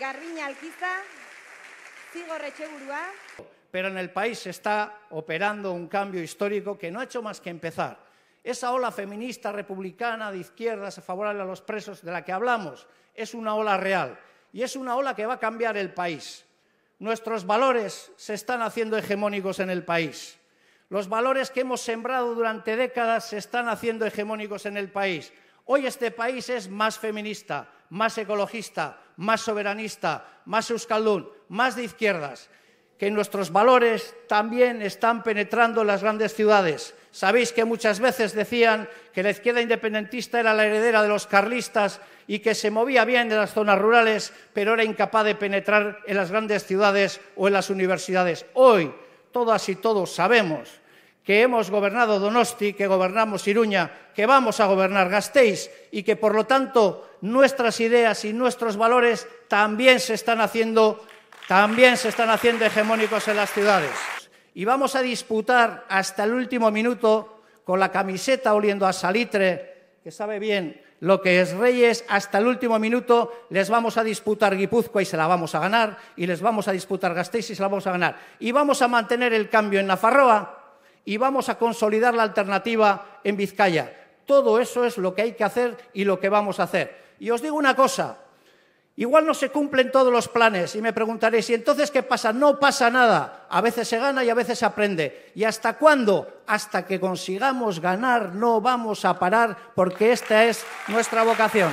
Garbiña Alquiza, Reche Pero en el país se está operando un cambio histórico que no ha hecho más que empezar. Esa ola feminista, republicana, de izquierdas, favorable a los presos, de la que hablamos, es una ola real y es una ola que va a cambiar el país. Nuestros valores se están haciendo hegemónicos en el país. Los valores que hemos sembrado durante décadas se están haciendo hegemónicos en el país. Hoy este país es más feminista, más ecologista, más soberanista, más euskaldún, más de izquierdas, que nuestros valores también están penetrando en las grandes ciudades. Sabéis que muchas veces decían que la izquierda independentista era la heredera de los carlistas y que se movía bien en las zonas rurales, pero era incapaz de penetrar en las grandes ciudades o en las universidades. Hoy todas y todos sabemos que hemos gobernado Donosti, que gobernamos Iruña, que vamos a gobernar Gasteiz y que, por lo tanto, nuestras ideas y nuestros valores también se están haciendo, también se están haciendo hegemónicos en las ciudades. Y vamos a disputar hasta el último minuto con la camiseta oliendo a salitre, que sabe bien lo que es Reyes, hasta el último minuto les vamos a disputar Guipúzcoa y se la vamos a ganar, y les vamos a disputar Gasteiz y se la vamos a ganar. Y vamos a mantener el cambio en Nafarroa, y vamos a consolidar la alternativa en Vizcaya. Todo eso es lo que hay que hacer y lo que vamos a hacer. Y os digo una cosa, igual no se cumplen todos los planes y me preguntaréis, ¿y entonces qué pasa? No pasa nada, a veces se gana y a veces se aprende. ¿Y hasta cuándo? Hasta que consigamos ganar no vamos a parar porque esta es nuestra vocación.